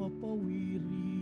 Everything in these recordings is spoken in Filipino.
popowiri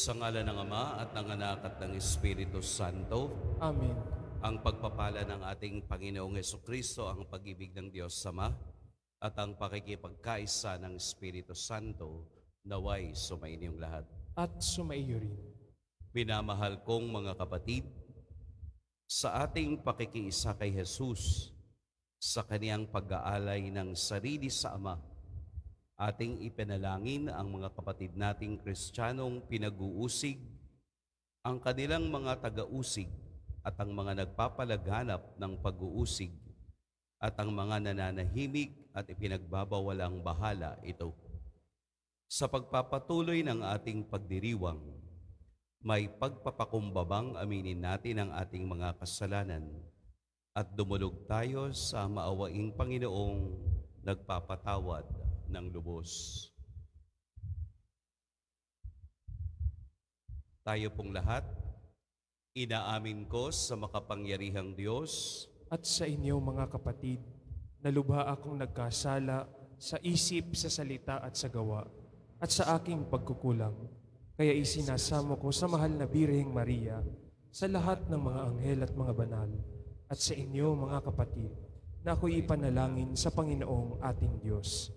Sa ngala ng Ama at ng Anak at ng Espiritu Santo. Amen. Ang pagpapala ng ating Panginoong Heso Kristo, ang pag-ibig ng Diyos Sama, at ang pakikipagkaisa ng Espiritu Santo, naway sumainiyong lahat. At sumaiyo rin. Minamahal kong mga kapatid, sa ating pakikiisa kay Jesus, sa kaniyang pag-aalay ng sarili sa Ama, ating ipanalangin ang mga kapatid nating kristyanong pinag-uusig, ang kanilang mga taga-usig at ang mga nagpapalaganap ng pag-uusig at ang mga nananahimik at ipinagbabawalang bahala ito. Sa pagpapatuloy ng ating pagdiriwang, may pagpapakumbabang aminin natin ang ating mga kasalanan at dumulog tayo sa maawaing Panginoong nagpapatawad ng lubos. Tayo pong lahat, inaamin ko sa makapangyarihang Diyos at sa inyo mga kapatid, nalubha akong nagkasala sa isip, sa salita at sa gawa at sa aking pagkukulang. Kaya isinasamo ko sa mahal na Birheng Maria, sa lahat ng mga anghel at mga banal, at sa inyo mga kapatid, na ako'y ipanalangin sa Panginoong ating Diyos.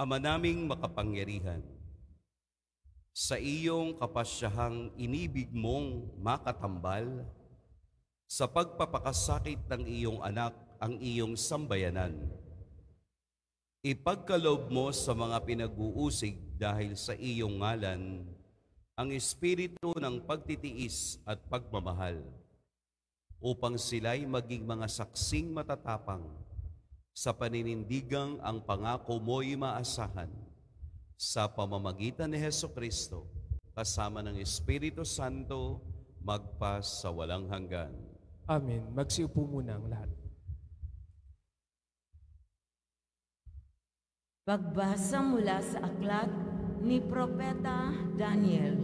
Ama naming makapangyarihan, sa iyong kapasyahang inibig mong makatambal, sa pagpapakasakit ng iyong anak ang iyong sambayanan. Ipagkalob mo sa mga pinag-uusig dahil sa iyong ngalan ang espiritu ng pagtitiis at pagmamahal upang sila'y maging mga saksing matatapang sa paninindigang ang pangako mo'y maasahan sa pamamagitan ni Heso Kristo kasama ng Espiritu Santo magpas sa walang hanggan. Amen. Magsiupo muna ang lahat. Pagbasa mula sa aklat ni Propeta Daniel.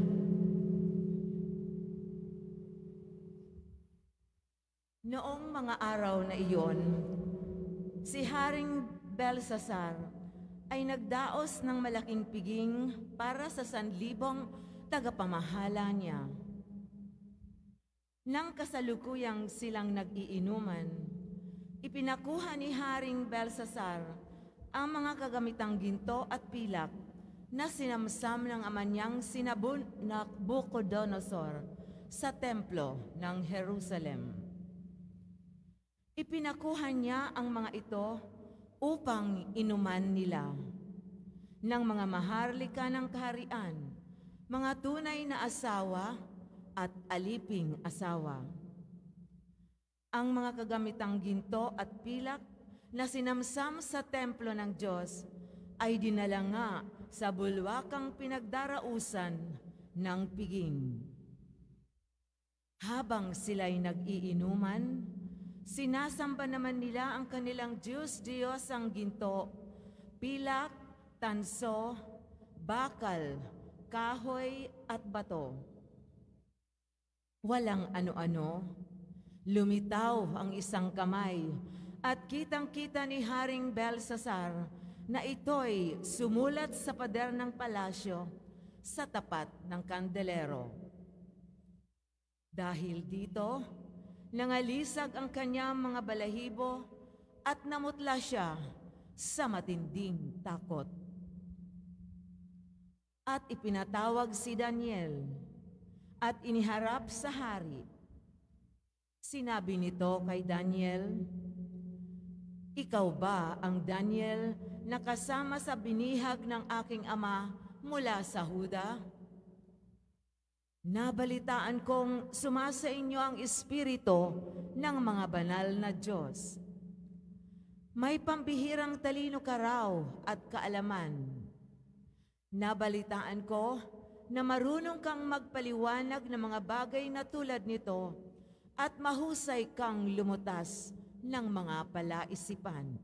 Noong mga araw na iyon, Si Haring Belsasar ay nagdaos ng malaking piging para sa sanlibong tagapamahala niya. Nang kasalukuyang silang nag-iinuman, ipinakuha ni Haring Belsasar ang mga kagamitang ginto at pilak na sinamsam ng ama niyang sinabon na sa templo ng Jerusalem. Ipinakuha niya ang mga ito upang inuman nila ng mga maharlika ng kaharian, mga tunay na asawa at aliping asawa. Ang mga kagamitang ginto at pilak na sinamsam sa templo ng Diyos ay dinala nga sa bulwakang pinagdarausan ng piging. Habang sila'y nag-iinuman, Sinasamba naman nila ang kanilang Diyos Diyos ang ginto, pilak, tanso, bakal, kahoy at bato. Walang ano-ano, lumitaw ang isang kamay at kitang-kita ni Haring Belsasar na ito'y sumulat sa pader ng palasyo sa tapat ng kandelero. Dahil dito, Nangalisag ang kanyang mga balahibo at namutla siya sa matinding takot. At ipinatawag si Daniel at iniharap sa hari. Sinabi nito kay Daniel, Ikaw ba ang Daniel na kasama sa binihag ng aking ama mula sa Huda? Nabalitaan kong sumasa inyo ang Espiritu ng mga banal na Diyos. May pambihirang talino ka raw at kaalaman. Nabalitaan ko na marunong kang magpaliwanag ng mga bagay na tulad nito at mahusay kang lumutas ng mga palaisipan.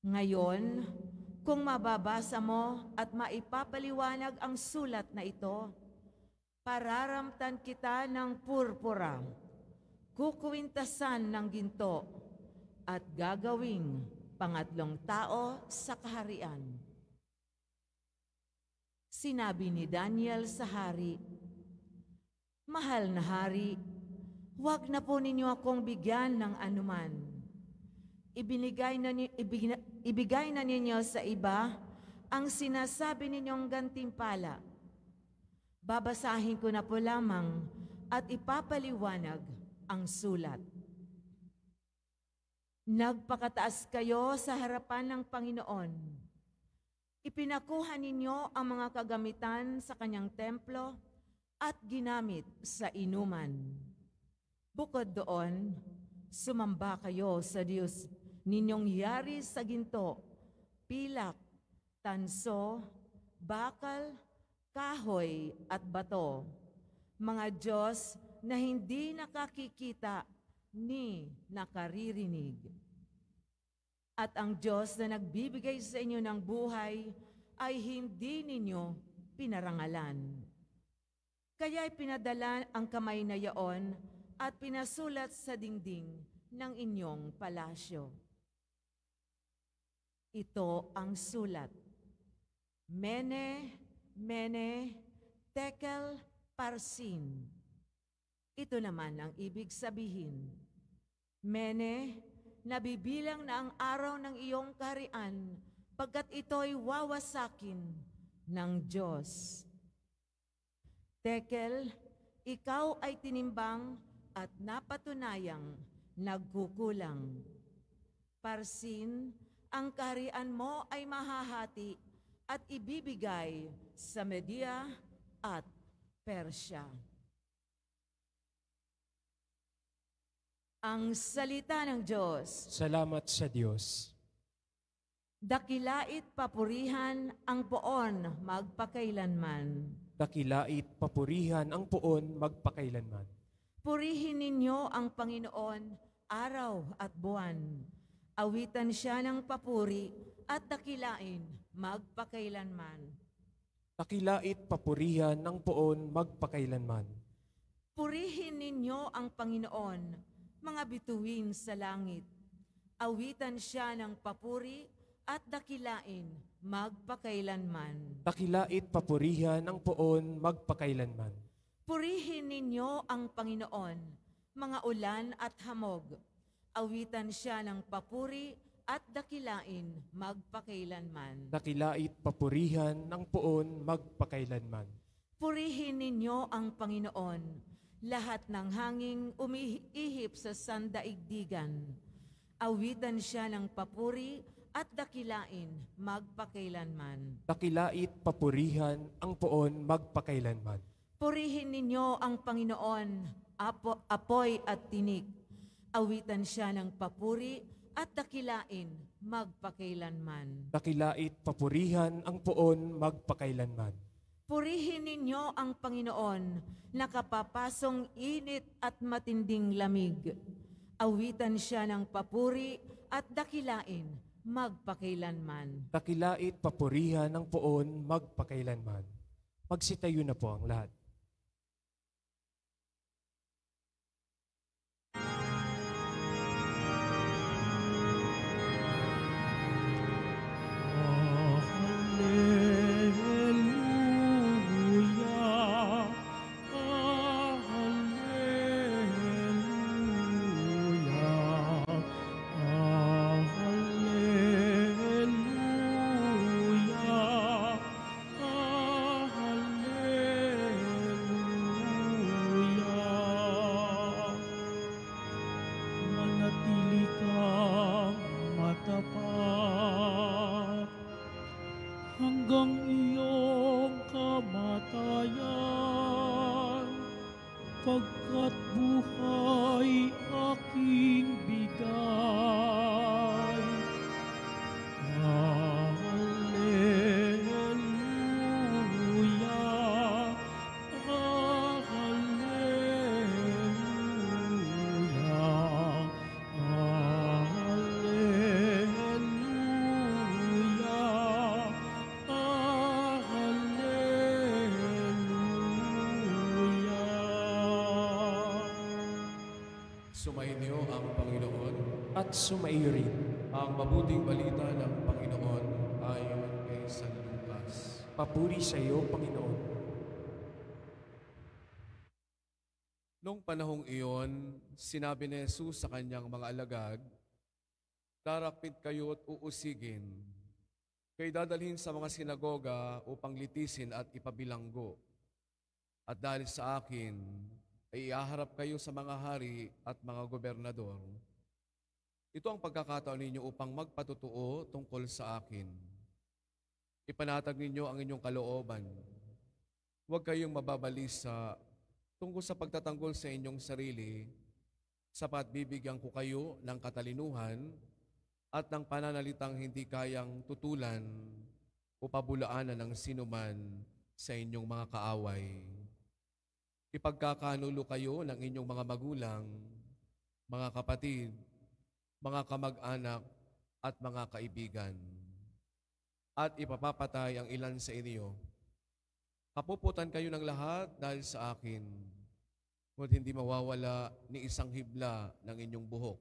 Ngayon, kung mababasa mo at maipapaliwanag ang sulat na ito, Pararamtan kita ng purpura, kukuwintasan ng ginto, at gagawing pangatlong tao sa kaharian. Sinabi ni Daniel sa hari, Mahal na hari, huwag na po ninyo akong bigyan ng anuman. Ibinigay na, ni, ibig, ibigay na ninyo sa iba ang sinasabi ninyong gantimpala Babasahin ko na po lamang at ipapaliwanag ang sulat. Nagpakataas kayo sa harapan ng Panginoon. Ipinakuha ninyo ang mga kagamitan sa kanyang templo at ginamit sa inuman. Bukod doon, sumamba kayo sa Diyos ninyong yari sa ginto, pilak, tanso, bakal, kahoy at bato, mga Diyos na hindi nakakikita ni nakaririnig. At ang Diyos na nagbibigay sa inyo ng buhay ay hindi ninyo pinarangalan. Kaya pinadala ang kamay na yaon at pinasulat sa dingding ng inyong palasyo. Ito ang sulat. Mene, mene, tekel, parsin. Ito naman ang ibig sabihin. Mene, nabibilang na ang araw ng iyong karian pagkat ito'y wawasakin ng Diyos. Tekel, ikaw ay tinimbang at napatunayang nagkukulang. Parsin, ang karian mo ay mahahati at ibibigay sa Media at Persya. Ang salita ng Diyos. Salamat sa Diyos. Dakilait papurihan ang poon magpakailanman. Dakilait papurihan ang poon magpakailanman. Purihin ninyo ang Panginoon araw at buwan. Awitan siya ng papuri at dakilain magpakailanman nakilait papurihan ng poon magpakailanman. Purihin ninyo ang Panginoon, mga bituin sa langit. Awitan siya ng papuri at dakilain magpakailanman. Dakilait papurihan ng poon magpakailanman. Purihin ninyo ang Panginoon, mga ulan at hamog. Awitan siya ng papuri at dakilain magpakailanman. Dakilait papurihan ng poon magpakailanman. Purihin ninyo ang Panginoon, lahat ng hanging umiihip sa sandaigdigan. Awitan siya ng papuri at dakilain magpakailanman. Dakilait papurihan ang poon magpakailanman. Purihin ninyo ang Panginoon, apo, apoy at tinik. Awitan siya ng papuri at dakilain magpakailanman. Dakilait papurihan ang poon magpakailanman. Purihin ninyo ang Panginoon, nakapapasong init at matinding lamig. Awitan siya ng papuri at dakilain magpakailanman. Dakilait papurihan ang poon magpakailanman. Magsitayo na po ang lahat. inyo ang Panginoon at sumairin. Ang mabuting balita ng Panginoon ayon kay San Lucas. Papuri sa iyo, Panginoon. Noong panahong iyon, sinabi ni Jesus sa kanyang mga alagad, Darapit kayo at uusigin, kay dadalhin sa mga sinagoga upang litisin at ipabilanggo. At dahil sa akin, ay iaharap kayo sa mga hari at mga gobernador. Ito ang pagkakataon ninyo upang magpatutuo tungkol sa akin. Ipanatag ninyo ang inyong kalooban. Huwag kayong mababalisa tungkol sa pagtatanggol sa inyong sarili, sapat bibigyan ko kayo ng katalinuhan at ng pananalitang hindi kayang tutulan o pabulaanan ng sinuman sa inyong mga kaaway ipagkakanulo kayo ng inyong mga magulang, mga kapatid, mga kamag-anak, at mga kaibigan. At ipapapatay ang ilan sa inyo. Kapuputan kayo ng lahat dahil sa akin, ngunit hindi mawawala ni isang hibla ng inyong buhok.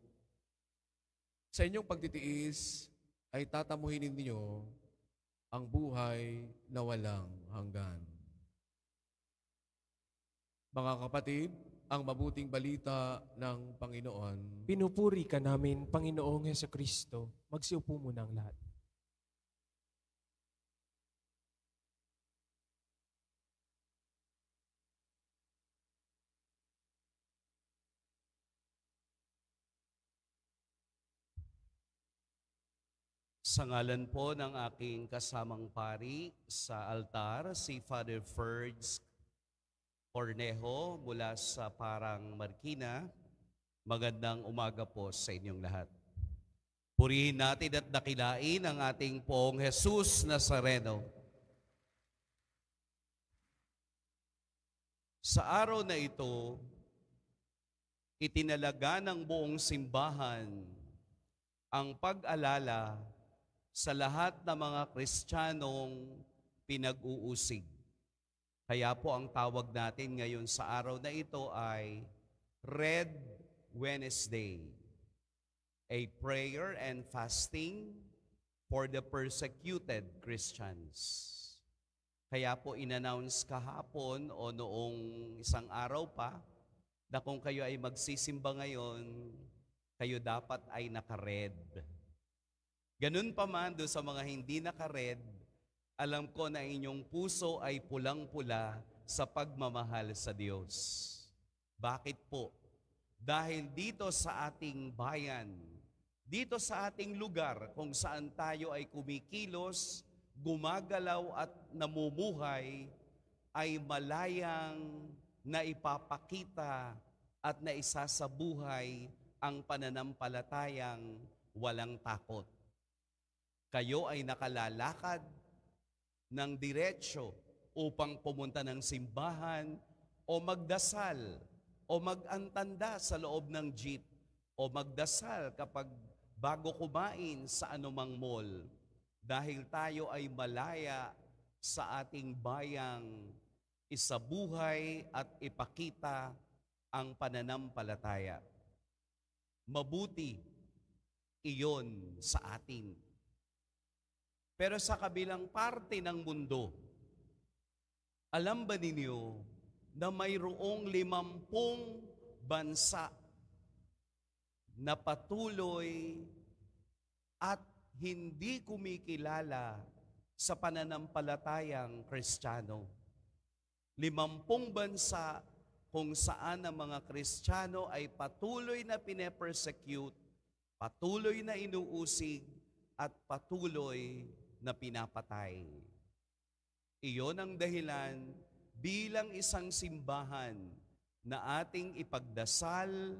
Sa inyong pagtitiis ay tatamuhin ninyo ang buhay na walang hanggan. Mga kapatid, ang mabuting balita ng Panginoon. Pinupuri ka namin, Panginoong Heso Kristo. Magsiupo muna ang lahat. Sa ngalan po ng aking kasamang pari sa altar, si Father Ferds Cornejo mula sa Parang Marikina. Magandang umaga po sa inyong lahat. Purihin natin at dakilain ang ating poong Jesus Nazareno. Sa araw na ito, itinalaga ng buong simbahan ang pag-alala sa lahat ng mga Kristiyanong pinag-uusig. Kaya po ang tawag natin ngayon sa araw na ito ay Red Wednesday. A prayer and fasting for the persecuted Christians. Kaya po inannounce kahapon o noong isang araw pa na kung kayo ay magsisimba ngayon, kayo dapat ay naka-red. Ganun pa man doon sa mga hindi naka-red, alam ko na inyong puso ay pulang-pula sa pagmamahal sa Diyos. Bakit po? Dahil dito sa ating bayan, dito sa ating lugar kung saan tayo ay kumikilos, gumagalaw at namumuhay, ay malayang na ipapakita at naisasabuhay ang pananampalatayang walang takot. Kayo ay nakalalakad ng diretsyo upang pumunta ng simbahan o magdasal o magantanda sa loob ng jeep o magdasal kapag bago kumain sa anumang mall dahil tayo ay malaya sa ating bayang isabuhay at ipakita ang pananampalataya. Mabuti iyon sa atin. Pero sa kabilang parte ng mundo, alam ba ninyo na mayroong limampung bansa na patuloy at hindi kumikilala sa pananampalatayang Kristiyano. Limampung bansa kung saan ang mga Kristiyano ay patuloy na pinepersecute, patuloy na inuusig, at patuloy na pinapatay. Iyon ang dahilan bilang isang simbahan na ating ipagdasal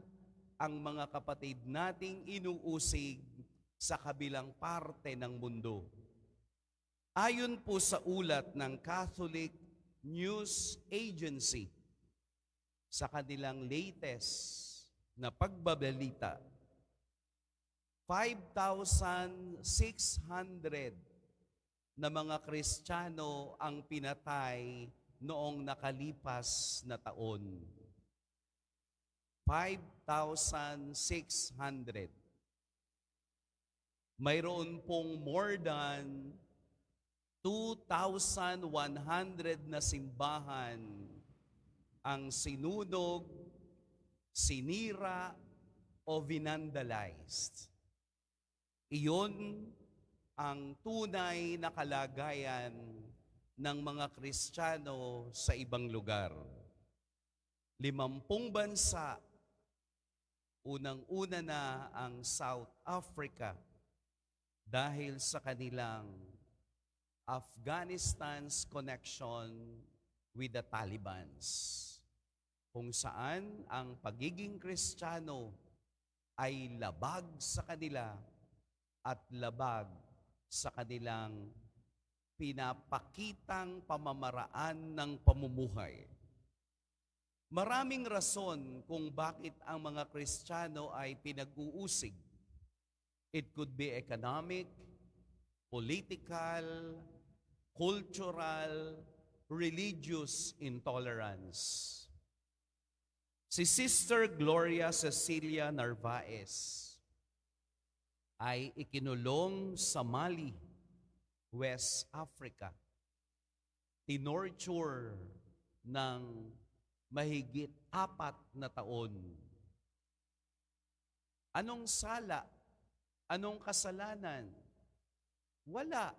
ang mga kapatid nating inuusig sa kabilang parte ng mundo. Ayon po sa ulat ng Catholic News Agency sa kanilang latest na pagbabalita, 5,600 na mga Kristiyano ang pinatay noong nakalipas na taon. 5,600. Mayroon pong more than 2,100 na simbahan ang sinunog, sinira, o vinandalized. Iyon ang tunay na kalagayan ng mga Kristiyano sa ibang lugar. Limampung bansa, unang-una na ang South Africa dahil sa kanilang Afghanistan's connection with the Talibans kung saan ang pagiging Kristiyano ay labag sa kanila at labag sa kanilang pinapakitang pamamaraan ng pamumuhay. Maraming rason kung bakit ang mga Kristiyano ay pinag-uusig. It could be economic, political, cultural, religious intolerance. Si Sister Gloria Cecilia Narvaez, ay ikinulong sa Mali, West Africa. Tinorture ng mahigit apat na taon. Anong sala? Anong kasalanan? Wala.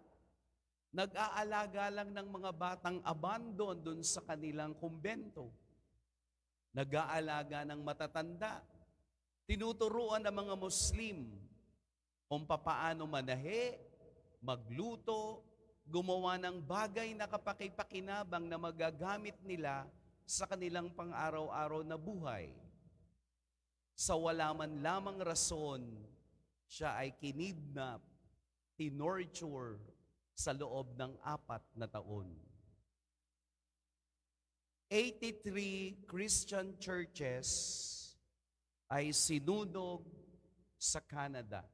Nag-aalaga lang ng mga batang abandon doon sa kanilang kumbento. Nag-aalaga ng matatanda. Tinuturuan ng mga Muslim kung papaano manahe, magluto, gumawa ng bagay na kapakipakinabang na magagamit nila sa kanilang pang-araw-araw na buhay. Sa wala man lamang rason, siya ay kinidnap, tinorture sa loob ng apat na taon. 83 Christian churches ay sinunog sa Canada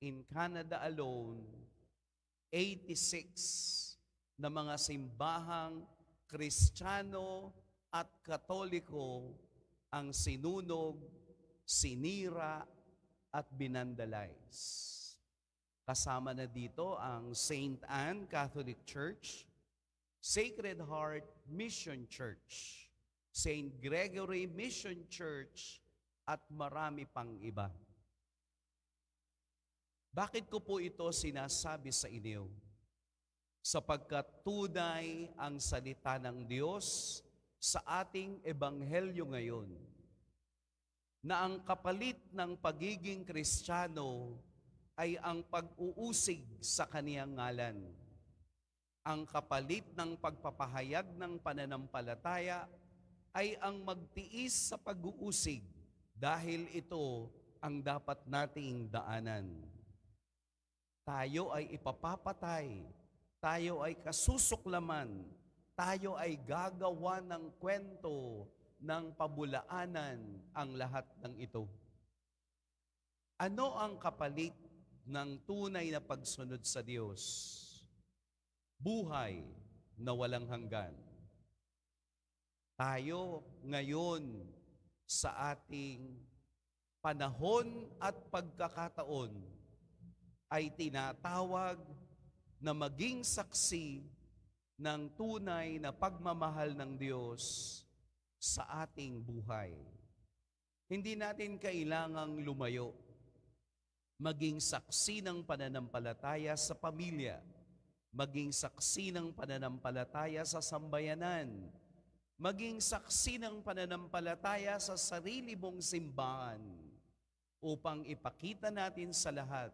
in Canada alone, 86 na mga simbahang Kristiyano at Katoliko ang sinunog, sinira, at binandalize. Kasama na dito ang St. Anne Catholic Church, Sacred Heart Mission Church, St. Gregory Mission Church, at marami pang iba. Bakit ko po ito sinasabi sa inyo? Sapagkat tunay ang salita ng Diyos sa ating ebanghelyo ngayon na ang kapalit ng pagiging kristyano ay ang pag-uusig sa kaniyang ngalan. Ang kapalit ng pagpapahayag ng pananampalataya ay ang magtiis sa pag-uusig dahil ito ang dapat nating daanan tayo ay ipapapatay, tayo ay kasusuklaman, tayo ay gagawa ng kwento ng pabulaanan ang lahat ng ito. Ano ang kapalit ng tunay na pagsunod sa Diyos? Buhay na walang hanggan. Tayo ngayon sa ating panahon at pagkakataon ay tinatawag na maging saksi ng tunay na pagmamahal ng Diyos sa ating buhay. Hindi natin kailangang lumayo. Maging saksi ng pananampalataya sa pamilya, maging saksi ng pananampalataya sa sambayanan, maging saksi ng pananampalataya sa sarili mong simbahan upang ipakita natin sa lahat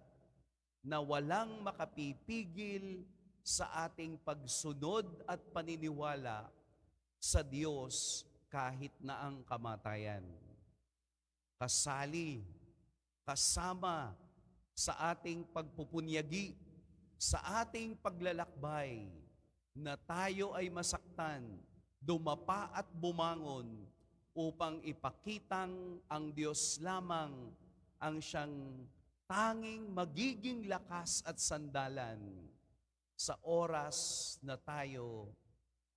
na walang makapipigil sa ating pagsunod at paniniwala sa Diyos kahit na ang kamatayan. Kasali, kasama sa ating pagpupunyagi, sa ating paglalakbay, na tayo ay masaktan, dumapa at bumangon upang ipakitang ang Diyos lamang ang siyang tanging magiging lakas at sandalan sa oras na tayo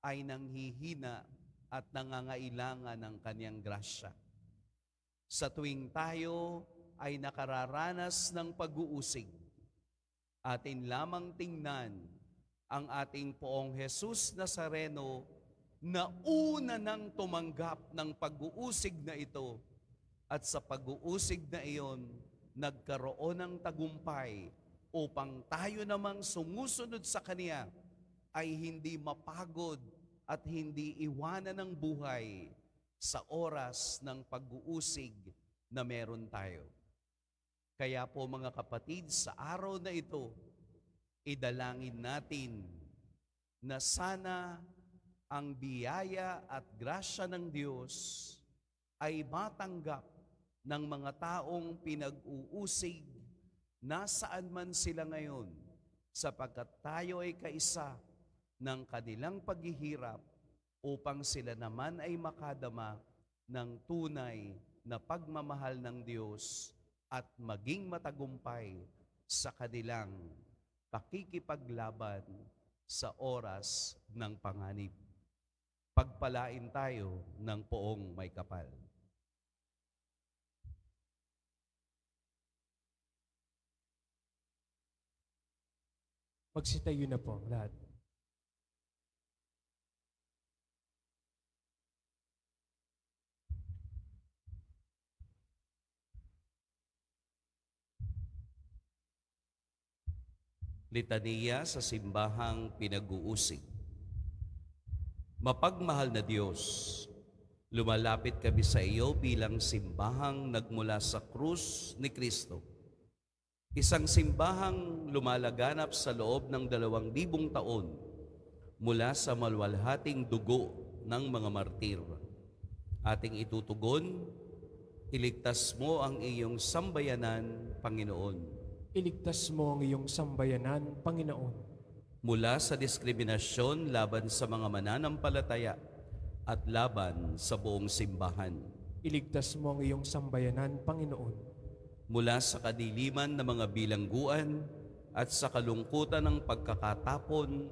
ay nanghihina at nangangailangan ng kanyang grasya. Sa tuwing tayo ay nakararanas ng pag-uusig, atin lamang tingnan ang ating poong Jesus Nazareno na una nang tumanggap ng pag-uusig na ito at sa pag-uusig na iyon nagkaroon ng tagumpay upang tayo namang sumusunod sa Kanya ay hindi mapagod at hindi iwanan ng buhay sa oras ng pag-uusig na meron tayo. Kaya po mga kapatid, sa araw na ito, idalangin natin na sana ang biyaya at grasya ng Diyos ay matanggap ng mga taong pinag-uusig nasaan man sila ngayon sapagkat tayo ay kaisa ng kanilang paghihirap upang sila naman ay makadama ng tunay na pagmamahal ng Diyos at maging matagumpay sa kanilang pakikipaglaban sa oras ng panganib. Pagpalain tayo ng poong may kapal. Magsitayo na po lahat. Litaniya sa simbahang pinag-uusig. Mapagmahal na Diyos, lumalapit kami sa iyo bilang simbahang nagmula sa krus ni Kristo Isang simbahang lumalaganap sa loob ng dalawang libong taon mula sa malwalhating dugo ng mga martir. Ating itutugon, iligtas mo ang iyong sambayanan, Panginoon. Iligtas mo ang iyong sambayanan, Panginoon. Mula sa diskriminasyon laban sa mga mananampalataya at laban sa buong simbahan. Iligtas mo ang iyong sambayanan, Panginoon mula sa kadiliman ng mga bilangguan at sa kalungkutan ng pagkakatapon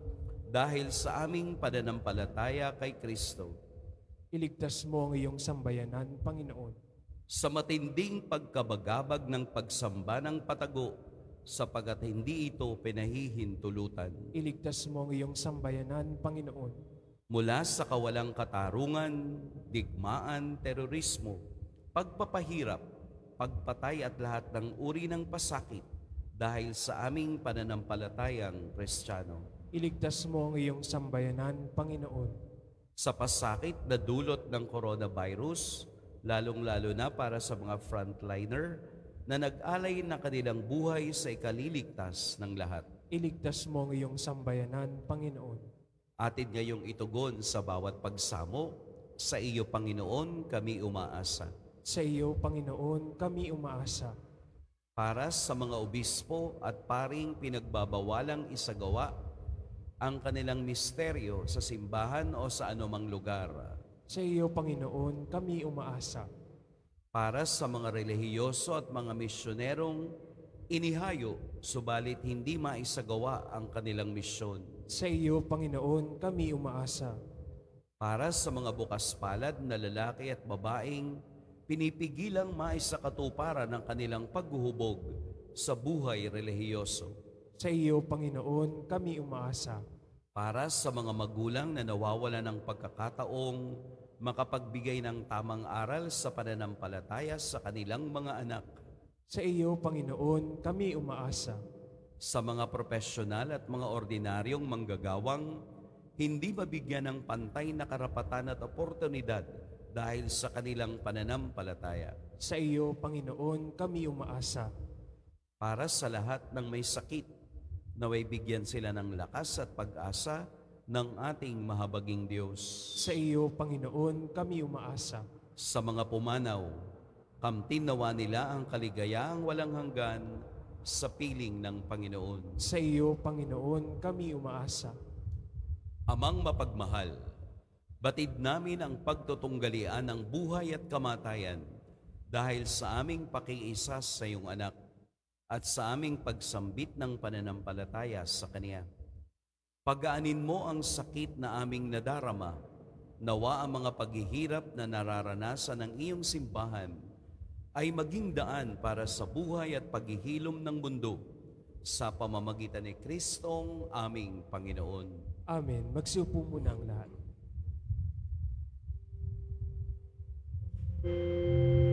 dahil sa aming pananampalataya kay Kristo. Iligtas mo ang iyong sambayanan, Panginoon. Sa matinding pagkabagabag ng pagsamba ng patago, sapagat hindi ito pinahihintulutan. Iligtas mo ang iyong sambayanan, Panginoon. Mula sa kawalang katarungan, digmaan, terorismo, pagpapahirap, pagpatay at lahat ng uri ng pasakit dahil sa aming pananampalatayang Kristiyano. Iligtas mo ang iyong sambayanan, Panginoon. Sa pasakit na dulot ng coronavirus, lalong-lalo na para sa mga frontliner na nag-alay na kanilang buhay sa ikaliligtas ng lahat. Iligtas mo ang iyong sambayanan, Panginoon. Atin ngayong itugon sa bawat pagsamo, sa iyo, Panginoon, kami umaasa. Sa iyo, Panginoon, kami umaasa. Para sa mga obispo at paring pinagbabawalang isagawa ang kanilang misteryo sa simbahan o sa anumang lugar. Sa iyo, Panginoon, kami umaasa. Para sa mga relihiyoso at mga misyonerong inihayo, subalit hindi maisagawa ang kanilang misyon. Sa iyo, Panginoon, kami umaasa. Para sa mga bukas palad na lalaki at babaeng pinipigilang maisa katuparan ang kanilang paghuhubog sa buhay relihiyoso. Sa iyo, Panginoon, kami umaasa. Para sa mga magulang na nawawala ng pagkakataong makapagbigay ng tamang aral sa pananampalataya sa kanilang mga anak. Sa iyo, Panginoon, kami umaasa. Sa mga profesional at mga ordinaryong manggagawang, hindi mabigyan ng pantay na karapatan at oportunidad dahil sa kanilang pananampalataya. Sa iyo, Panginoon, kami umaasa. Para sa lahat ng may sakit, naway bigyan sila ng lakas at pag-asa ng ating mahabaging Diyos. Sa iyo, Panginoon, kami umaasa. Sa mga pumanaw, kamtin nawa nila ang kaligayaang walang hanggan sa piling ng Panginoon. Sa iyo, Panginoon, kami umaasa. Amang mapagmahal, Batid namin ang pagtutunggalian ng buhay at kamatayan dahil sa aming pakiisa sa iyong anak at sa aming pagsambit ng pananampalataya sa Kanya. Pagaanin mo ang sakit na aming nadarama, nawa ang mga paghihirap na nararanasan ng iyong simbahan ay maging daan para sa buhay at paghihilom ng mundo sa pamamagitan ni Kristong aming Panginoon. Amen. Magsiupo muna ang lahat. thank you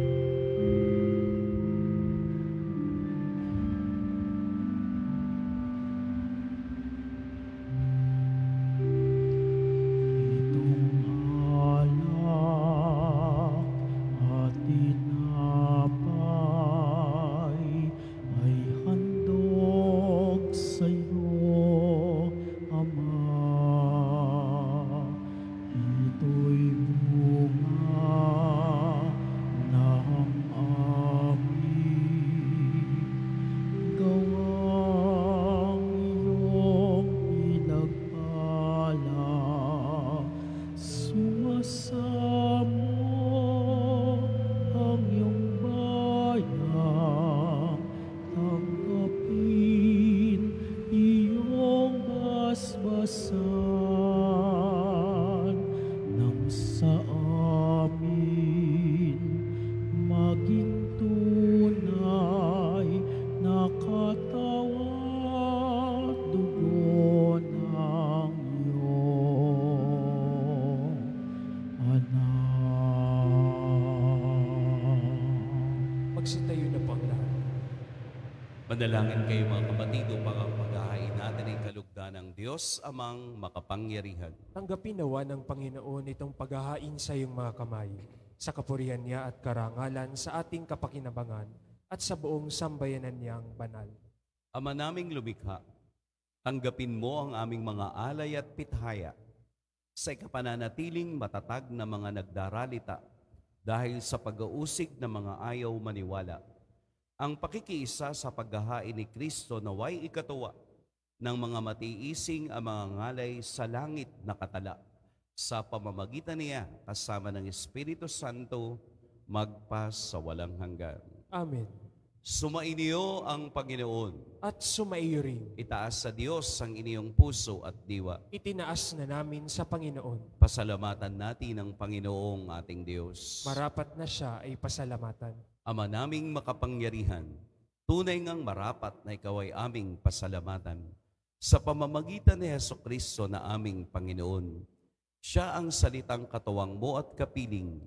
Manalangin kayo mga kapatid upang ang paghahain natin ay kalugda ng Diyos amang makapangyarihan. Tanggapin nawa ng Panginoon itong paghahain sa iyong mga kamay, sa kapurihan niya at karangalan sa ating kapakinabangan at sa buong sambayanan niyang banal. Ama naming lumikha, tanggapin mo ang aming mga alay at pithaya sa ikapananatiling matatag na mga nagdaralita dahil sa pag-uusig ng mga ayaw maniwala ang pakikiisa sa paghahain ni Kristo na way ikatuwa ng mga matiising ang mga ngalay sa langit na katala sa pamamagitan niya kasama ng Espiritu Santo magpas sa walang hanggan. Amen. Sumainyo ang Panginoon. At sumaiyo rin. Itaas sa Diyos ang iniyong puso at diwa. Itinaas na namin sa Panginoon. Pasalamatan natin ang Panginoong ating Diyos. Marapat na siya ay pasalamatan. Ama naming makapangyarihan, tunay ngang marapat na ikaw ay aming pasalamatan sa pamamagitan ni Heso Kristo na aming Panginoon. Siya ang salitang katuwang mo at kapiling,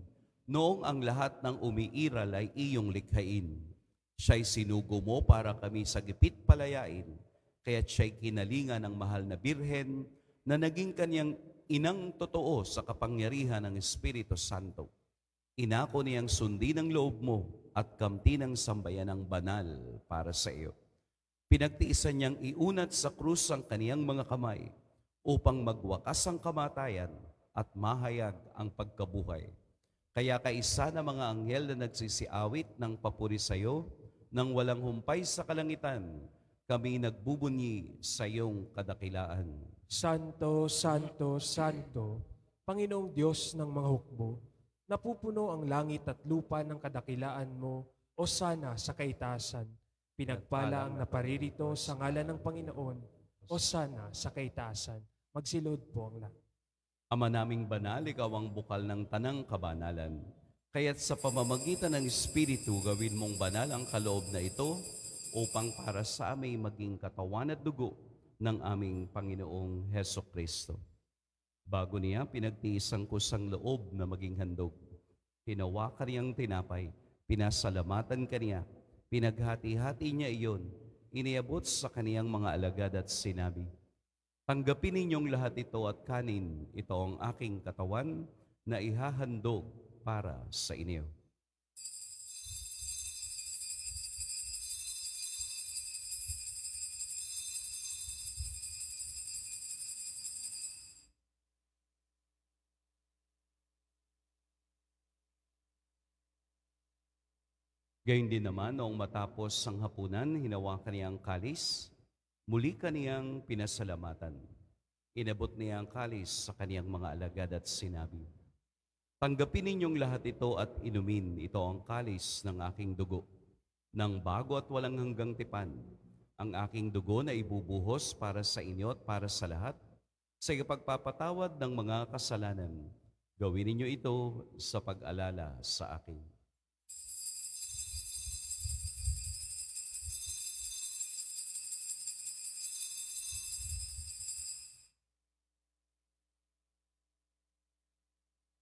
noong ang lahat ng umiiral ay iyong likhain. Siya'y sinugo mo para kami sa gipit palayain, kaya siya'y kinalinga ng mahal na birhen na naging kanyang inang totoo sa kapangyarihan ng Espiritu Santo. Inako niyang sundin ang loob mo at kamti ng sambayan sambayanang banal para sa iyo. Pinagtiisan niyang iunat sa krus ang kaniyang mga kamay upang magwakas ang kamatayan at mahayag ang pagkabuhay. Kaya kaisa na mga anghel na nagsisiawit ng papuri sa iyo nang walang humpay sa kalangitan, kami nagbubunyi sa iyong kadakilaan. Santo, Santo, Santo, Panginoong Diyos ng mga hukbo, napupuno ang langit at lupa ng kadakilaan mo, o sana sa kaitasan. Pinagpala ang naparirito sa ngalan ng Panginoon, o sana sa kaitasan. Magsilod po ang lahat. Ama naming banal, ikaw ang bukal ng tanang kabanalan. Kaya't sa pamamagitan ng Espiritu, gawin mong banal ang kaloob na ito upang para sa aming maging katawan at dugo ng aming Panginoong Heso Kristo. Bago niya, pinagtiisang ko sang loob na maging handog. Hinawakan niyang tinapay, pinasalamatan kaniya, pinaghati-hati niya iyon, iniabot sa kaniyang mga alagad at sinabi, Tanggapin ninyong lahat ito at kanin, ito ang aking katawan na ihahandog para sa inyo. Gayun din naman, noong matapos ang hapunan, hinawakan niya ang kalis, muli kaniyang pinasalamatan. Inabot niya ang kalis sa kaniyang mga alagad at sinabi, Tanggapin ninyong lahat ito at inumin. Ito ang kalis ng aking dugo, Nang bago at walang hanggang tipan. Ang aking dugo na ibubuhos para sa inyo at para sa lahat, sa pagpapatawad ng mga kasalanan. Gawin ninyo ito sa pag-alala sa akin.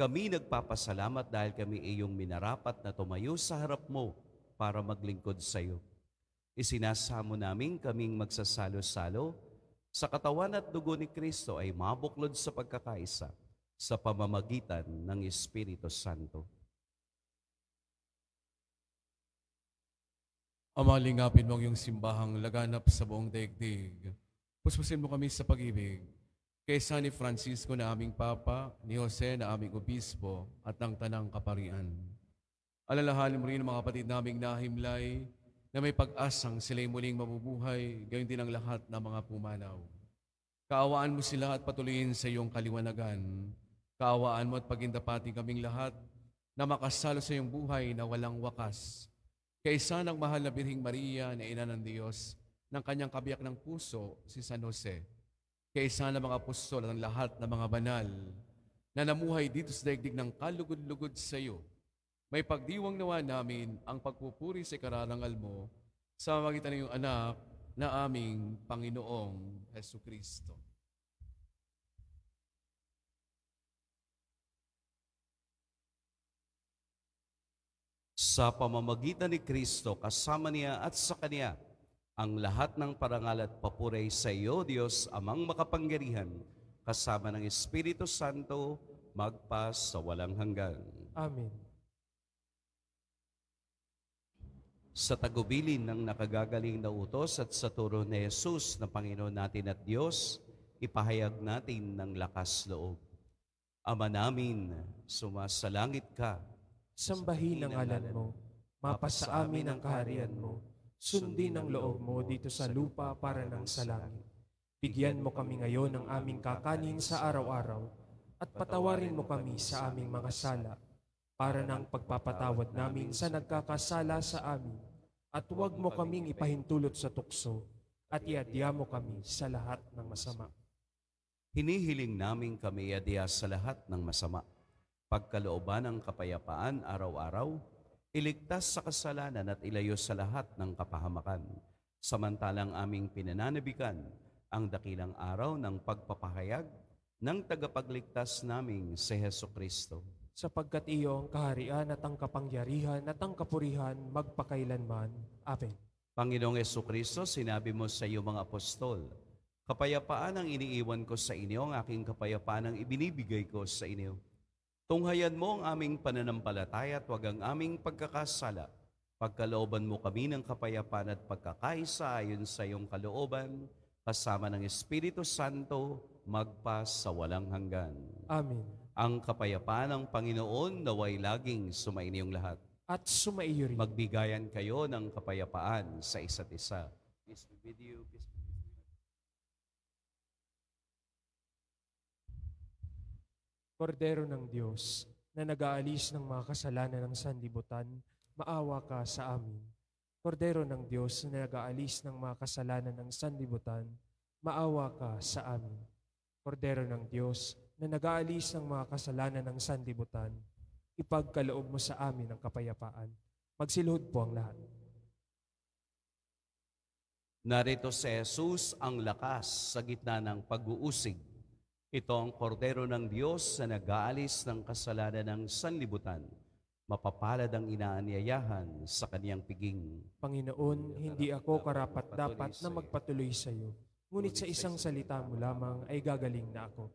kami nagpapasalamat dahil kami iyong minarapat na tumayo sa harap mo para maglingkod sa iyo. Isinasamo namin kaming magsasalo-salo sa katawan at dugo ni Kristo ay mabuklod sa pagkakaisa sa pamamagitan ng Espiritu Santo. Ama, lingapin mo ang iyong simbahang laganap sa buong daigdig. Puspusin mo kami sa pag-ibig kaysa ni Francisco na aming Papa, ni Jose na aming Obispo, at ng Tanang Kaparian. Alalahalin mo rin mga kapatid naming nahimlay na may pag-asang sila'y muling mabubuhay, gayon din ang lahat ng mga pumanaw. Kaawaan mo sila at patuloyin sa iyong kaliwanagan. Kaawaan mo at pagindapati kaming lahat na makasalo sa iyong buhay na walang wakas. Kaysa ng mahal na Birhing Maria na ina ng Diyos, ng kanyang kabiyak ng puso, si San Jose, kaysa ng mga apostol at ang lahat ng mga banal na namuhay dito sa daigdig ng kalugod-lugod sa iyo. May pagdiwang nawa namin ang pagpupuri sa kararangal mo sa magitan ng anak na aming Panginoong Heso Kristo. Sa pamamagitan ni Kristo, kasama niya at sa Kanya, ang lahat ng parangal at papuri sa iyo, Diyos, amang makapangyarihan, kasama ng Espiritu Santo, magpa sa walang hanggan. Amen. Sa tagubilin ng nakagagaling na utos at sa turo ni Jesus na Panginoon natin at Diyos, ipahayag natin ng lakas loob. Ama namin, sumasalangit ka. Sambahin ang ngalan mo, mapasa amin ang kaharian mo, sundin ang loob mo dito sa lupa para ng sa langit. Bigyan mo kami ngayon ng aming kakanin sa araw-araw at patawarin mo kami sa aming mga sala para ng pagpapatawad namin sa nagkakasala sa amin at huwag mo kaming ipahintulot sa tukso at iadya mo kami sa lahat ng masama. Hinihiling namin kami iadya sa lahat ng masama. Pagkalooban ng kapayapaan araw-araw, iligtas sa kasalanan at ilayo sa lahat ng kapahamakan. Samantalang aming pinananabikan ang dakilang araw ng pagpapahayag ng tagapagligtas naming si Heso Kristo. Sapagkat iyo ang kaharian at ang kapangyarihan at ang kapurihan magpakailanman. Amen. Panginoong Heso Kristo, sinabi mo sa iyo mga apostol, Kapayapaan ang iniiwan ko sa inyo, ang aking kapayapaan ang ibinibigay ko sa inyo. Tunghayan mo ang aming pananampalataya at huwag ang aming pagkakasala. Pagkalooban mo kami ng kapayapaan at pagkakaisa ayon sa iyong kalooban, kasama ng Espiritu Santo, magpas sa walang hanggan. Amen. Ang kapayapaan ng Panginoon naway laging sumainiyong lahat. At sumaiyo rin. Magbigayan kayo ng kapayapaan sa isa't isa. Peace be with you. Peace Kordero ng Diyos, na nag-aalis ng mga kasalanan ng sanlibutan, maawa ka sa amin. Kordero ng Diyos na nag-aalis ng mga kasalanan ng sanlibutan, maawa ka sa amin. Kordero ng Diyos na nag-aalis ng mga kasalanan ng sanlibutan, ipagkaloob mo sa amin ang kapayapaan. Magsilhod po ang lahat. Narito si Jesus ang lakas sa gitna ng pag-uusig Itong kordero ng Diyos na nag-aalis ng kasalanan ng sanlibutan, mapapalad ang inaanyayahan sa kaniyang piging. Panginoon, hindi ako karapat-dapat na magpatuloy sa iyo, ngunit sa isang salita mo lamang ay gagaling na ako.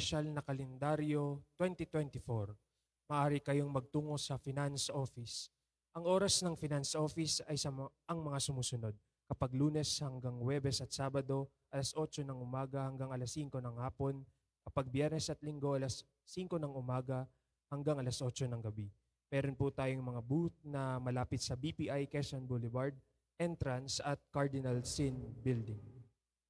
Special na Kalendaryo 2024, maaari kayong magtungo sa Finance Office. Ang oras ng Finance Office ay sa ang mga sumusunod. Kapag lunes hanggang Webes at Sabado, alas 8 ng umaga hanggang alas 5 ng hapon. Kapag biyernes at linggo, alas 5 ng umaga hanggang alas 8 ng gabi. Meron po tayong mga booth na malapit sa BPI Quezon Boulevard, entrance at Cardinal Sin Building.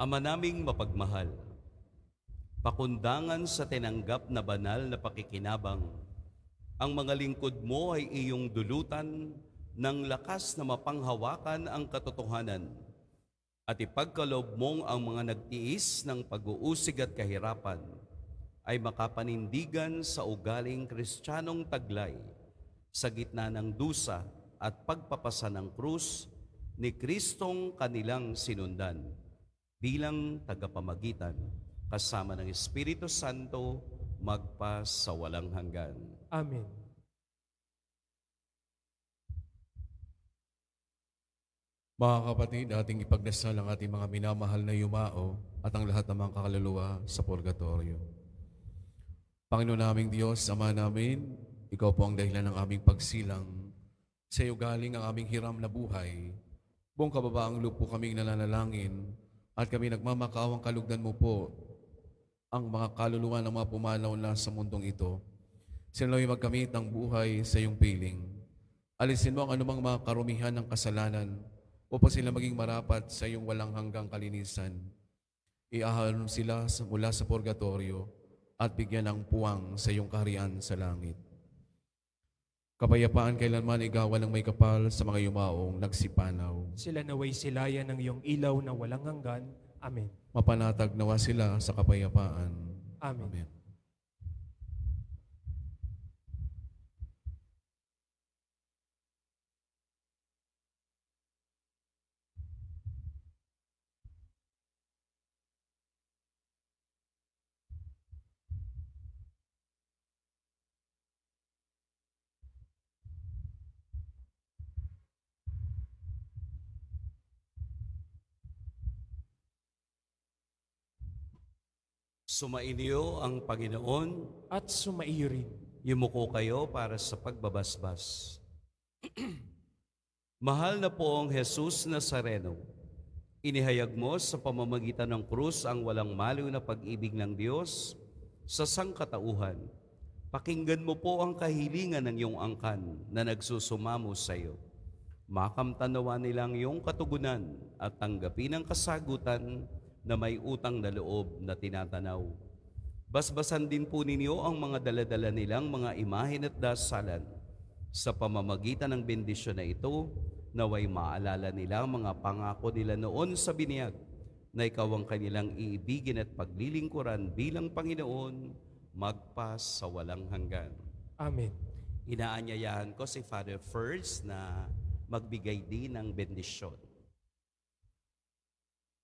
Ama naming mapagmahal, pakundangan sa tinanggap na banal na pakikinabang, ang mga lingkod mo ay iyong dulutan ng lakas na mapanghawakan ang katotohanan at ipagkalob mong ang mga nagtiis ng pag-uusig at kahirapan ay makapanindigan sa ugaling kristyanong taglay sa gitna ng dusa at pagpapasa ng krus ni Kristong kanilang sinundan bilang tagapamagitan kasama ng Espiritu Santo magpa sa walang hanggan. Amen. Mga kapatid, ating ipagdasal ang ating mga minamahal na yumao at ang lahat ng mga kakaluluwa sa purgatorio. Panginoon naming Diyos, Ama namin, Ikaw po ang dahilan ng aming pagsilang. Sa iyo galing ang aming hiram na buhay. Buong kababaang lupo kaming nananalangin at kami ang kalugdan mo po ang mga kaluluwa ng mga pumanaw na sa mundong ito. Sinalawin magkamit ng buhay sa iyong piling. Alisin mo ang anumang mga karumihan ng kasalanan upang sila maging marapat sa iyong walang hanggang kalinisan. Iahalon sila mula sa purgatorio at bigyan ng puwang sa iyong kaharian sa langit. Kapayapaan kailanman igawa ng may kapal sa mga yumaong nagsipanaw. Sila naway silayan ng iyong ilaw na walang hanggan. Amen. Mapanatag nawa sila sa kapayapaan. Amen. Amen. Sumainyo ang Panginoon at sumaiyo rin. Yumuko kayo para sa pagbabasbas. Mahal na poong Jesus Nazareno, inihayag mo sa pamamagitan ng krus ang walang maliw na pag-ibig ng Diyos sa sangkatauhan. Pakinggan mo po ang kahilingan ng iyong angkan na nagsusumamo sa iyo. Makamtanawa nilang iyong katugunan at tanggapin ang kasagutan na may utang na loob na tinatanaw. Basbasan din po ninyo ang mga daladala nilang mga imahin at dasalan. Sa pamamagitan ng bendisyon na ito, naway maalala nila ang mga pangako nila noon sa biniyag na ikaw ang kanilang iibigin at paglilingkuran bilang Panginoon magpas sa walang hanggan. Amen. Inaanyayahan ko si Father First na magbigay din ng bendisyon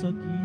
सकी